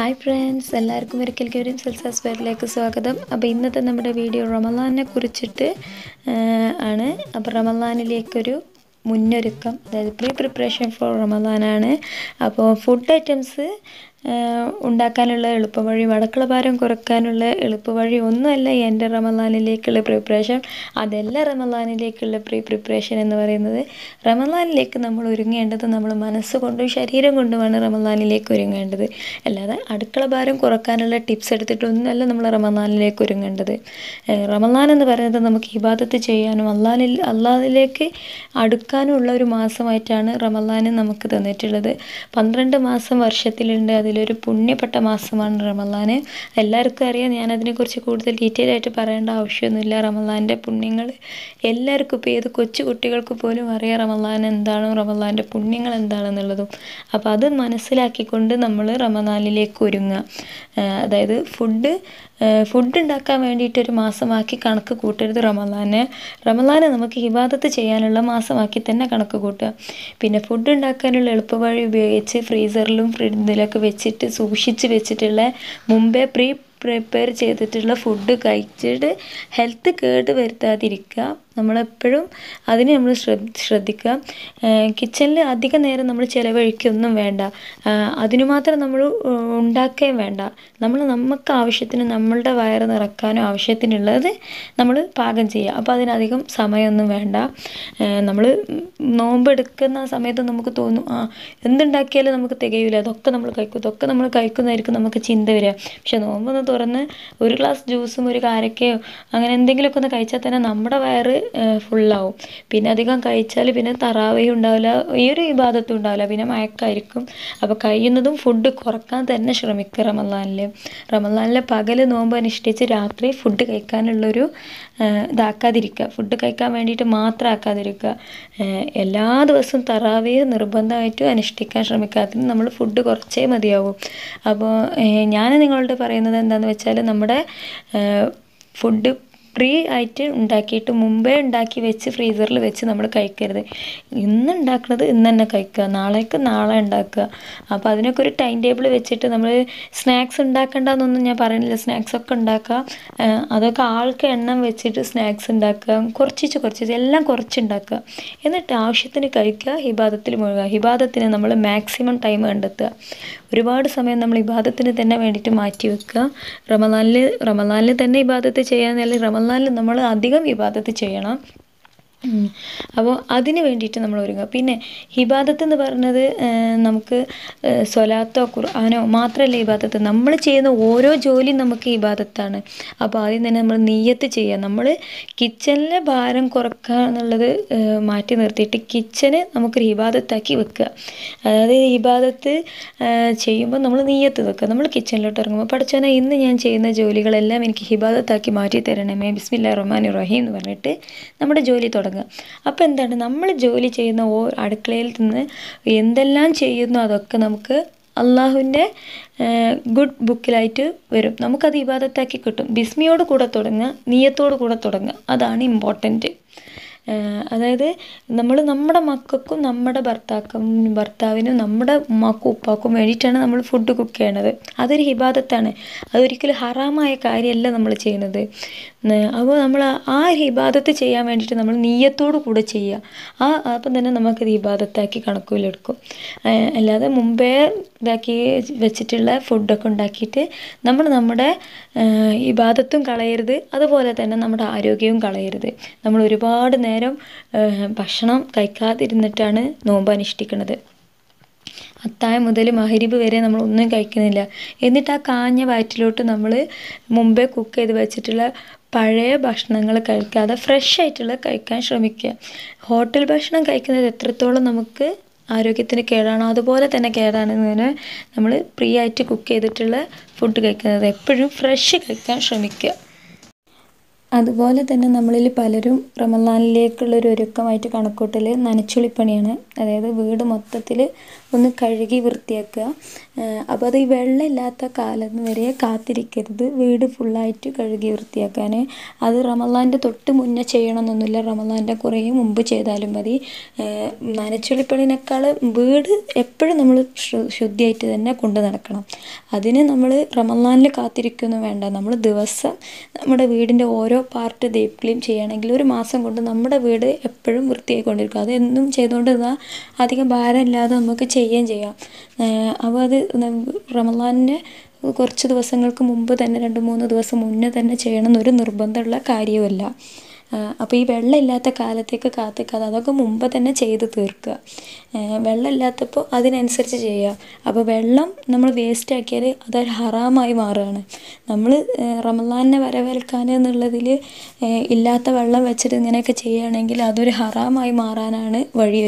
hi friends എല്ലാവർക്കും ഒരിക്കൽ കൂടി സെൽസാസ് പേരിലേക്ക് സ്വാഗതം അപ്പോൾ ഇന്നത്തെ നമ്മുടെ വീഡിയോ റമലാനെ കുറിച്ചിട്ട് ആണ് അപ്പോൾ റമലാനിലേക്കൊരു മുന്നൊരുക്കം അതായത് പ്രീ പ്രിപ്പറേഷൻ ഫോർ റമലാനാണ് അപ്പോൾ ഫുഡ് ഐറ്റംസ് ഉണ്ടാക്കാനുള്ള എളുപ്പവഴി വടക്കുള്ള ഭാരം കുറക്കാനുള്ള എളുപ്പവഴി ഒന്നുമല്ല എൻ്റെ റമലാനിലേക്കുള്ള പ്രിപ്പറേഷൻ അതല്ല റമലാനിലേക്കുള്ള പ്രീ പ്രിപ്പറേഷൻ എന്ന് പറയുന്നത് റമലാനിലേക്ക് നമ്മൾ ഒരുങ്ങേണ്ടത് നമ്മൾ മനസ്സ് കൊണ്ടും ശരീരം കൊണ്ടുമാണ് റമലാനിലേക്ക് ഒരുങ്ങേണ്ടത് അല്ലാതെ അടുക്കള ഭാരം കുറക്കാനുള്ള ടിപ്സ് എടുത്തിട്ടൊന്നുമല്ല നമ്മൾ റമലാനിലേക്ക് ഒരുങ്ങേണ്ടത് റമലാൻ എന്ന് പറയുന്നത് നമുക്ക് ഇബാദത്ത് ചെയ്യാനും അള്ളാഹിൽ അള്ളാഹിലേക്ക് അടുക്കാനും ഉള്ള ഒരു മാസമായിട്ടാണ് റമലാൻ നമുക്ക് തന്നിട്ടുള്ളത് പന്ത്രണ്ട് മാസം വർഷത്തിലുണ്ട് അത് അതിലൊരു പുണ്യപ്പെട്ട മാസമാണ് റമലാൻ എല്ലാവർക്കും അറിയാം ഞാനതിനെക്കുറിച്ച് കൂടുതൽ ഡീറ്റെയിൽ ആയിട്ട് പറയേണ്ട ആവശ്യമൊന്നുമില്ല റമലാൻ്റെ പുണ്യങ്ങൾ എല്ലാവർക്കും ഇപ്പോൾ ഏത് കൊച്ചു കുട്ടികൾക്ക് പോലും അറിയാം റമലാൻ എന്താണോ റമലാൻ്റെ പുണ്യങ്ങൾ എന്താണെന്നുള്ളതും അപ്പോൾ അത് മനസ്സിലാക്കിക്കൊണ്ട് നമ്മൾ റമലാനിലേക്ക് ഒരുങ്ങുക അതായത് ഫുഡ് ഫുഡ് ഉണ്ടാക്കാൻ വേണ്ടിയിട്ട് ഒരു മാസമാക്കി കണക്ക് കൂട്ടരുത് റമദാനെ റമദാനെ നമുക്ക് ഇബാദത്ത് ചെയ്യാനുള്ള മാസമാക്കി തന്നെ കണക്ക് കൂട്ടുക പിന്നെ ഫുഡ് ഉണ്ടാക്കാനുള്ള എളുപ്പവഴി ഉപയോഗിച്ച് ഫ്രീസറിലും ഫ്രിഡ്ജിലൊക്കെ വെച്ചിട്ട് സൂക്ഷിച്ച് വെച്ചിട്ടുള്ള മുമ്പേ പ്രീ പ്രിപ്പയർ ചെയ്തിട്ടുള്ള ഫുഡ് കഴിച്ചിട്ട് ഹെൽത്ത് കേട് വരുത്താതിരിക്കുക നമ്മളെപ്പോഴും അതിനെ നമ്മൾ ശ്രദ്ധിക്കുക കിച്ചണിൽ അധിക നേരം നമ്മൾ ചിലവഴിക്കൊന്നും വേണ്ട അതിനു മാത്രം നമ്മൾ ഉണ്ടാക്കുകയും വേണ്ട നമ്മൾ നമുക്ക് ആവശ്യത്തിന് നമ്മളുടെ വയറ് നിറക്കാനും ആവശ്യത്തിനുള്ളത് നമ്മൾ പാകം ചെയ്യുക അപ്പോൾ അതിനധികം സമയമൊന്നും വേണ്ട നമ്മൾ നോമ്പെടുക്കുന്ന സമയത്ത് നമുക്ക് തോന്നും ആ എന്തുണ്ടാക്കിയാലും നമുക്ക് തികയില്ല അതൊക്കെ നമ്മൾ കഴിക്കും ഇതൊക്കെ നമ്മൾ കഴിക്കുന്നതായിരിക്കും നമുക്ക് ചിന്ത വരിക പക്ഷെ നോമ്പൊന്ന് തുറന്ന് ഒരു ഗ്ലാസ് ജ്യൂസും ഒരു കാരക്കയോ അങ്ങനെ എന്തെങ്കിലുമൊക്കെ ഒന്ന് കഴിച്ചാൽ തന്നെ നമ്മുടെ വയറ് ഫുള്ളാവും പിന്നെ അധികം കഴിച്ചാൽ പിന്നെ തറാവേ ഉണ്ടാവില്ല ഈ ഒരു വിഭാഗത്തും ഉണ്ടാവില്ല പിന്നെ മയക്കായിരിക്കും അപ്പോൾ കഴിയുന്നതും ഫുഡ് കുറക്കാൻ തന്നെ ശ്രമിക്കുക റമലാനിൽ റമദാനിലെ പകൽ നോമ്പ് അനുഷ്ഠിച്ച് രാത്രി ഫുഡ് കഴിക്കാനുള്ളൊരു ഇതാക്കാതിരിക്കുക ഫുഡ് കഴിക്കാൻ വേണ്ടിയിട്ട് മാത്രം ആക്കാതിരിക്കുക എല്ലാ ദിവസവും തറാവേ നിർബന്ധമായിട്ട് അനുഷ്ഠിക്കാൻ ശ്രമിക്കുക അതിന് നമ്മൾ ഫുഡ് കുറച്ചേ മതിയാവും അപ്പോൾ ഞാൻ നിങ്ങളോട് പറയുന്നത് എന്താണെന്ന് വെച്ചാൽ നമ്മുടെ ഫുഡ് ഫ്രീ ആയിട്ട് ഉണ്ടാക്കിയിട്ട് മുമ്പേ ഉണ്ടാക്കി വെച്ച് ഫ്രീസറിൽ വെച്ച് നമ്മൾ കഴിക്കരുത് ഇന്ന് ഉണ്ടാക്കുന്നത് ഇന്ന് തന്നെ കഴിക്കുക നാളേക്ക് നാളെ ഉണ്ടാക്കുക അപ്പോൾ അതിനൊക്കെ ഒരു ടൈം ടേബിൾ വെച്ചിട്ട് നമ്മൾ സ്നാക്സ് ഉണ്ടാക്കേണ്ടെന്നൊന്നും ഞാൻ പറയുന്നില്ല സ്നാക്സ് ഉണ്ടാക്കുക അതൊക്കെ ആൾക്ക് എണ്ണം വെച്ചിട്ട് സ്നാക്സ് ഉണ്ടാക്കുക കുറച്ചിച്ച് കുറച്ചിച്ച് എല്ലാം കുറച്ചുണ്ടാക്കുക എന്നിട്ട് ആവശ്യത്തിന് കഴിക്കുക ഹിബാദത്തിൽ മുഴുകുക ഹിബാദത്തിന് നമ്മൾ മാക്സിമം ടൈം കണ്ടെത്തുക ഒരുപാട് സമയം നമ്മൾ ഇബാദത്തിന് തന്നെ വേണ്ടിയിട്ട് മാറ്റി വെക്കുക റമദാനിൽ റമദാനിൽ തന്നെ ഇബാദത്ത് ചെയ്യാൻ അല്ലെങ്കിൽ റമദാനിൽ നമ്മൾ അധികം ഇബാദത്ത് ചെയ്യണം അപ്പോൾ അതിന് വേണ്ടിയിട്ട് നമ്മൾ ഒരുങ്ങുക പിന്നെ ഹിബാദത്ത് എന്ന് പറഞ്ഞത് നമുക്ക് സ്വലാത്തോ ഖുർആാനോ മാത്രമല്ല ഇബാദത്ത് നമ്മൾ ചെയ്യുന്ന ഓരോ ജോലിയും നമുക്ക് ഹിബാദത്താണ് അപ്പോൾ ആദ്യം തന്നെ നമ്മൾ നീയത്ത് ചെയ്യുക നമ്മൾ കിച്ചനിലെ ഭാരം കുറക്കുക എന്നുള്ളത് മാറ്റി നിർത്തിയിട്ട് കിച്ചന് നമുക്കൊരു ഹിബാദത്താക്കി വെക്കുക അതായത് ഹിബാദത്ത് ചെയ്യുമ്പോൾ നമ്മൾ നീയത്ത് വെക്കുക നമ്മൾ കിച്ചനിലോട്ട് ഇറങ്ങുമ്പോൾ പഠിച്ചാൽ ഇന്ന് ഞാൻ ചെയ്യുന്ന ജോലികളെല്ലാം എനിക്ക് ഹിബാദത്താക്കി മാറ്റി തരണമേ ബിസ്മില്ല റഹ്മാൻ റഹീം എന്ന് പറഞ്ഞിട്ട് നമ്മുടെ ജോലി തുടങ്ങുക അപ്പോൾ എന്താണ് നമ്മൾ ജോലി ചെയ്യുന്ന ഓ അടുക്കളയിൽ നിന്ന് എന്തെല്ലാം ചെയ്യുന്നു അതൊക്കെ നമുക്ക് അള്ളാഹുവിൻ്റെ ഗുഡ് ബുക്കിലായിട്ട് വരും നമുക്കത് ഇബാദത്താക്കി കിട്ടും ബിസ്മിയോട് കൂടെ തുടങ്ങുക നീയത്തോട് കൂടെ തുടങ്ങുക അതാണ് ഇമ്പോർട്ടൻറ്റ് അതായത് നമ്മൾ നമ്മുടെ മക്കൾക്കും നമ്മുടെ ഭർത്താക്കും ഭർത്താവിനും നമ്മുടെ ഉമ്മാക്കും ഉപ്പാക്കും വേണ്ടിയിട്ടാണ് നമ്മൾ ഫുഡ് കുക്ക് ചെയ്യണത് അതൊരു ഹിബാദത്താണ് അതൊരിക്കലും ഹറാമായ കാര്യമല്ല നമ്മൾ ചെയ്യുന്നത് അപ്പോൾ നമ്മൾ ആ ഹിബാദത്ത് ചെയ്യാൻ വേണ്ടിയിട്ട് നമ്മൾ നീയത്തോടു കൂടെ ചെയ്യുക ആ അപ്പം തന്നെ നമുക്കത് ഹിബാദത്താക്കി കണക്കിലെടുക്കും അല്ലാതെ മുമ്പേ ഇതാക്കി വെച്ചിട്ടുള്ള ഫുഡൊക്കെ ഉണ്ടാക്കിയിട്ട് നമ്മൾ നമ്മുടെ ഹിബാദത്തും കളയരുത് അതുപോലെ തന്നെ നമ്മുടെ ആരോഗ്യവും കളയരുത് നമ്മൾ ഒരുപാട് നേരം നേരം ഭക്ഷണം കഴിക്കാതിരുന്നിട്ടാണ് നോമ്പ് അനുഷ്ഠിക്കുന്നത് അത്തായം മുതൽ മഹരിബ് വരെ നമ്മൾ ഒന്നും കഴിക്കുന്നില്ല എന്നിട്ട് ആ കാഞ്ഞ വയറ്റിലോട്ട് നമ്മൾ മുമ്പേ കുക്ക് ചെയ്ത് വെച്ചിട്ടുള്ള പഴയ ഭക്ഷണങ്ങൾ കഴിക്കാതെ ഫ്രഷ് ആയിട്ടുള്ള കഴിക്കാൻ ശ്രമിക്കുക ഹോട്ടൽ ഭക്ഷണം കഴിക്കുന്നത് എത്രത്തോളം നമുക്ക് ആരോഗ്യത്തിന് കേടാണോ അതുപോലെ തന്നെ കേടാണെന്നതിന് നമ്മൾ ഫ്രീ ആയിട്ട് കുക്ക് ചെയ്തിട്ടുള്ള ഫുഡ് കഴിക്കുന്നത് എപ്പോഴും ഫ്രഷ് കഴിക്കാൻ ശ്രമിക്കുക അതുപോലെ തന്നെ നമ്മളിൽ പലരും റമദാനിലേക്കുള്ളൊരു ഒരുക്കമായിട്ട് കണക്കൂട്ടൽ നനച്ചുളിപ്പണിയാണ് അതായത് വീട് മൊത്തത്തിൽ ഒന്ന് കഴുകി വൃത്തിയാക്കുക അപ്പോൾ അത് ഈ വെള്ളമില്ലാത്ത കാലം വരെ കാത്തിരിക്കരുത് വീട് ഫുള്ളായിട്ട് കഴുകി വൃത്തിയാക്കാൻ അത് റമലാൻ്റെ തൊട്ട് മുന്നേ ചെയ്യണമെന്നൊന്നുമില്ല റമലാൻ്റെ കുറേ മുമ്പ് ചെയ്താലും മതി നനച്ചൊളിപ്പണിനേക്കാൾ വീട് എപ്പോഴും നമ്മൾ ശുദ്ധിയായിട്ട് തന്നെ കൊണ്ടു നടക്കണം അതിന് നമ്മൾ റമളാനിൽ കാത്തിരിക്കൊന്നും വേണ്ട നമ്മൾ ദിവസം നമ്മുടെ വീടിൻ്റെ ഓരോ പാർട്ട് ദീപ് ക്ലീൻ ചെയ്യുകയാണെങ്കിൽ ഒരു മാസം കൊണ്ട് നമ്മുടെ വീട് എപ്പോഴും വൃത്തിയായി കൊണ്ടിരിക്കും അതെന്നും ചെയ്തുകൊണ്ട് അധികം ഭാരമില്ലാതെ നമുക്ക് ചെയ്യുകയും ചെയ്യാം അപ്പോൾ അത് റമലാനിൻ്റെ കുറച്ച് ദിവസങ്ങൾക്ക് മുമ്പ് തന്നെ രണ്ട് മൂന്ന് ദിവസം മുന്നേ തന്നെ ചെയ്യണം എന്നൊരു നിർബന്ധമുള്ള കാര്യമല്ല അപ്പോൾ ഈ വെള്ളമില്ലാത്ത കാലത്തേക്ക് കാത്തിക്കാതെ അതൊക്കെ മുമ്പ് തന്നെ ചെയ്ത് തീർക്കുക വെള്ളമില്ലാത്തപ്പോൾ അതിനനുസരിച്ച് ചെയ്യുക അപ്പോൾ വെള്ളം നമ്മൾ വേസ്റ്റ് ആക്കിയാൽ അതൊരു ഹറാമായി മാറുകയാണ് നമ്മൾ റമലാനെ വരവേൽക്കാൻ എന്നുള്ളതിൽ ഇല്ലാത്ത വെള്ളം വെച്ചിട്ട് ഇങ്ങനെയൊക്കെ ചെയ്യുകയാണെങ്കിൽ അതൊരു ഹറാമായി മാറാനാണ് വഴി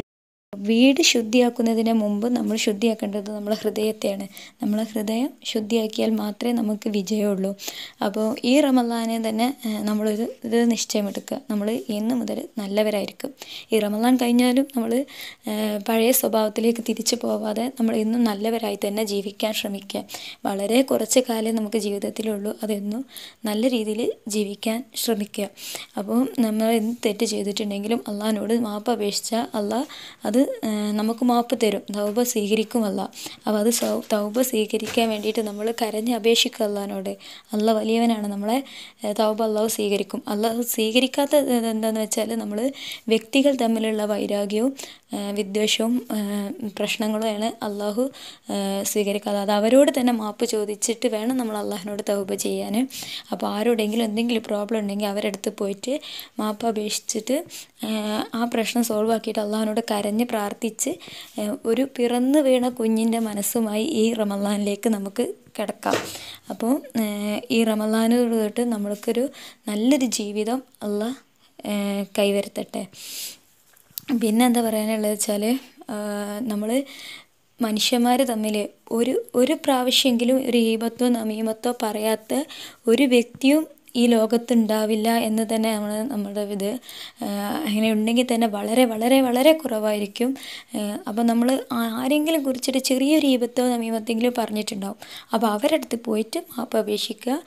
വീട് ശുദ്ധിയാക്കുന്നതിന് മുമ്പ് നമ്മൾ ശുദ്ധിയാക്കേണ്ടത് നമ്മളെ ഹൃദയത്തെയാണ് നമ്മളെ ഹൃദയം ശുദ്ധിയാക്കിയാൽ മാത്രമേ നമുക്ക് വിജയമുള്ളൂ അപ്പോൾ ഈ റമലാനെ തന്നെ നമ്മളൊരു ഇത് നിശ്ചയമെടുക്കുക നമ്മൾ ഇന്ന് മുതൽ നല്ലവരായിരിക്കും ഈ റമലാൻ കഴിഞ്ഞാലും നമ്മൾ പഴയ സ്വഭാവത്തിലേക്ക് തിരിച്ചു പോവാതെ നമ്മൾ ഇന്നും നല്ലവരായി തന്നെ ജീവിക്കാൻ ശ്രമിക്കുക വളരെ കുറച്ച് കാലം നമുക്ക് ജീവിതത്തിലുള്ളൂ അതെന്നും നല്ല രീതിയിൽ ജീവിക്കാൻ ശ്രമിക്കുക അപ്പോൾ നമ്മൾ എന്ത് തെറ്റ് ചെയ്തിട്ടുണ്ടെങ്കിലും അള്ളാഹിനോട് മാപ്പ് അപേക്ഷിച്ചാൽ അള്ളാഹ് അത് നമുക്ക് മാപ്പ് തരും തൗബ സ്വീകരിക്കും അല്ല അപ്പോൾ അത് തൗബ സ്വീകരിക്കാൻ വേണ്ടിയിട്ട് നമ്മൾ കരഞ്ഞ് അപേക്ഷിക്കുക അല്ലാനോട് അല്ല വലിയവനാണ് നമ്മളെ തൗബ അള്ളാഹു സ്വീകരിക്കും അള്ളാഹു സ്വീകരിക്കാത്ത എന്താണെന്ന് വെച്ചാൽ നമ്മൾ വ്യക്തികൾ തമ്മിലുള്ള വൈരാഗ്യവും വിദ്വേഷവും പ്രശ്നങ്ങളുമാണ് അള്ളാഹു സ്വീകരിക്കാതെ അത് അവരോട് തന്നെ മാപ്പ് ചോദിച്ചിട്ട് വേണം നമ്മൾ അള്ളാഹിനോട് തൗബ ചെയ്യാൻ അപ്പോൾ ആരോടെങ്കിലും എന്തെങ്കിലും പ്രോബ്ലം ഉണ്ടെങ്കിൽ അവരെടുത്ത് പോയിട്ട് മാപ്പ് അപേക്ഷിച്ചിട്ട് ആ പ്രശ്നം സോൾവ് ആക്കിയിട്ട് അള്ളാഹിനോട് കരഞ്ഞ് പ്രാർത്ഥിച്ച് ഒരു പിറന്നു വീണ കുഞ്ഞിൻ്റെ മനസ്സുമായി ഈ റമലാനിലേക്ക് നമുക്ക് കിടക്കാം അപ്പോൾ ഈ റമലാനോട് തൊട്ട് നമ്മൾക്കൊരു നല്ലൊരു ജീവിതം അല്ല കൈവരുത്തട്ടെ പിന്നെ എന്താ പറയാനുള്ളത് വെച്ചാൽ നമ്മൾ മനുഷ്യന്മാർ തമ്മിൽ ഒരു ഒരു പ്രാവശ്യമെങ്കിലും ഒരു ഈമത്തോ നമീമത്തോ പറയാത്ത ഒരു വ്യക്തിയും ഈ ലോകത്തുണ്ടാവില്ല എന്ന് തന്നെ നമ്മൾ നമ്മുടെ ഇത് അങ്ങനെ ഉണ്ടെങ്കിൽ തന്നെ വളരെ വളരെ വളരെ കുറവായിരിക്കും അപ്പോൾ നമ്മൾ ആരെങ്കിലും കുറിച്ചിട്ട് ചെറിയൊരു ഈപത്തോ നമീപത്തെങ്കിലും പറഞ്ഞിട്ടുണ്ടാവും അപ്പോൾ അവരടുത്ത് പോയിട്ട് മാപ്പ് അപേക്ഷിക്കുക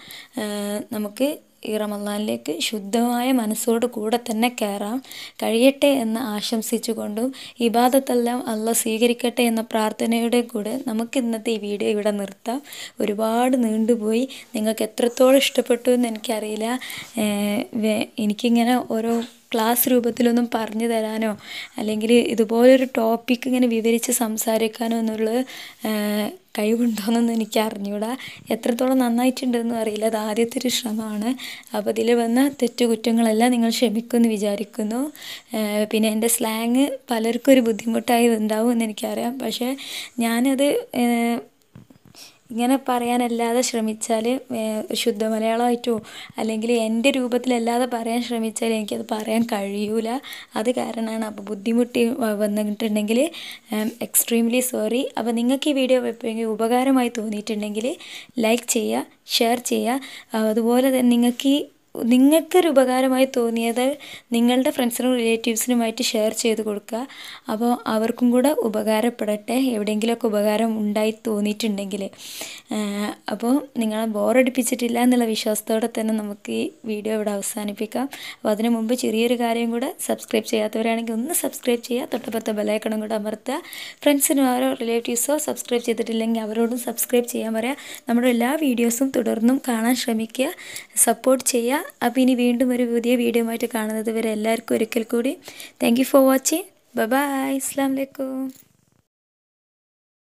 നമുക്ക് ഈ റമദാനിലേക്ക് ശുദ്ധമായ മനസ്സോട് കൂടെ തന്നെ കയറാം കഴിയട്ടെ എന്ന് ആശംസിച്ചുകൊണ്ടും ഇബാദത്തെല്ലാം അല്ല സ്വീകരിക്കട്ടെ എന്ന പ്രാർത്ഥനയുടെ കൂടെ നമുക്ക് ഇന്നത്തെ ഈ വീഡിയോ ഇവിടെ നിർത്താം ഒരുപാട് നീണ്ടുപോയി നിങ്ങൾക്ക് എത്രത്തോളം ഇഷ്ടപ്പെട്ടു എന്ന് എനിക്കറിയില്ല എനിക്കിങ്ങനെ ഓരോ ക്ലാസ് രൂപത്തിലൊന്നും പറഞ്ഞു തരാനോ അല്ലെങ്കിൽ ഇതുപോലൊരു ടോപ്പിക്ക് ഇങ്ങനെ വിവരിച്ച് സംസാരിക്കാനോ എന്നുള്ള കഴിവുണ്ടോയെന്നൊന്നും എനിക്ക് അറിഞ്ഞൂടാ എത്രത്തോളം നന്നായിട്ടുണ്ടെന്നും അറിയില്ല അത് ആദ്യത്തെ ഒരു ശ്രമമാണ് അപ്പോൾ ഇതിൽ വന്ന തെറ്റുകുറ്റങ്ങളെല്ലാം നിങ്ങൾ ക്ഷമിക്കുമെന്ന് വിചാരിക്കുന്നു പിന്നെ എൻ്റെ സ്ലാങ് പലർക്കും ഒരു ബുദ്ധിമുട്ടായി ഉണ്ടാവും എന്ന് എനിക്കറിയാം പക്ഷേ ഞാനത് ഇങ്ങനെ പറയാനല്ലാതെ ശ്രമിച്ചാൽ ശുദ്ധ മലയാളമായിട്ടോ അല്ലെങ്കിൽ എൻ്റെ രൂപത്തിലല്ലാതെ പറയാൻ ശ്രമിച്ചാൽ എനിക്കത് പറയാൻ കഴിയൂല അത് കാരണമാണ് അപ്പോൾ ബുദ്ധിമുട്ടി വന്നിട്ടുണ്ടെങ്കിൽ എക്സ്ട്രീംലി സോറി അപ്പോൾ നിങ്ങൾക്ക് ഈ വീഡിയോ എപ്പോഴെങ്കിലും ഉപകാരമായി തോന്നിയിട്ടുണ്ടെങ്കിൽ ലൈക്ക് ചെയ്യുക ഷെയർ ചെയ്യുക അതുപോലെ തന്നെ നിങ്ങൾക്ക് ഈ നിങ്ങൾക്ക് ഒരു ഉപകാരമായി തോന്നിയത് നിങ്ങളുടെ ഫ്രണ്ട്സിനും റിലേറ്റീവ്സിനുമായിട്ട് ഷെയർ ചെയ്ത് കൊടുക്കുക അപ്പോൾ അവർക്കും കൂടെ ഉപകാരപ്പെടട്ടെ എവിടെയെങ്കിലുമൊക്കെ ഉപകാരം ഉണ്ടായി തോന്നിയിട്ടുണ്ടെങ്കിൽ അപ്പോൾ നിങ്ങളെ ബോറടിപ്പിച്ചിട്ടില്ല എന്നുള്ള വിശ്വാസത്തോടെ തന്നെ നമുക്ക് ഈ വീഡിയോ ഇവിടെ അവസാനിപ്പിക്കാം അപ്പോൾ അതിനു മുമ്പ് ചെറിയൊരു കാര്യം കൂടെ സബ്സ്ക്രൈബ് ചെയ്യാത്തവരാണെങ്കിൽ ഒന്ന് സബ്സ്ക്രൈബ് ചെയ്യുക തൊട്ടപ്പുറത്തെ ബെലൈക്കണം കൂടെ അമർത്തുക ഫ്രണ്ട്സിനും ആരോ റിലേറ്റീവ്സോ സബ്സ്ക്രൈബ് ചെയ്തിട്ടില്ലെങ്കിൽ അവരോടും സബ്സ്ക്രൈബ് ചെയ്യാൻ പറയാം നമ്മുടെ എല്ലാ വീഡിയോസും തുടർന്നും കാണാൻ ശ്രമിക്കുക സപ്പോർട്ട് ചെയ്യുക അപ്പോൾ ഇനി വീണ്ടും ഒരു പുതിയ വീഡിയോ ആയിട്ട് കാണുന്നത് വരെ എല്ലാവർക്കും ഒരിക്കൽ കൂടി thank for watching bye bye വലൈക്കും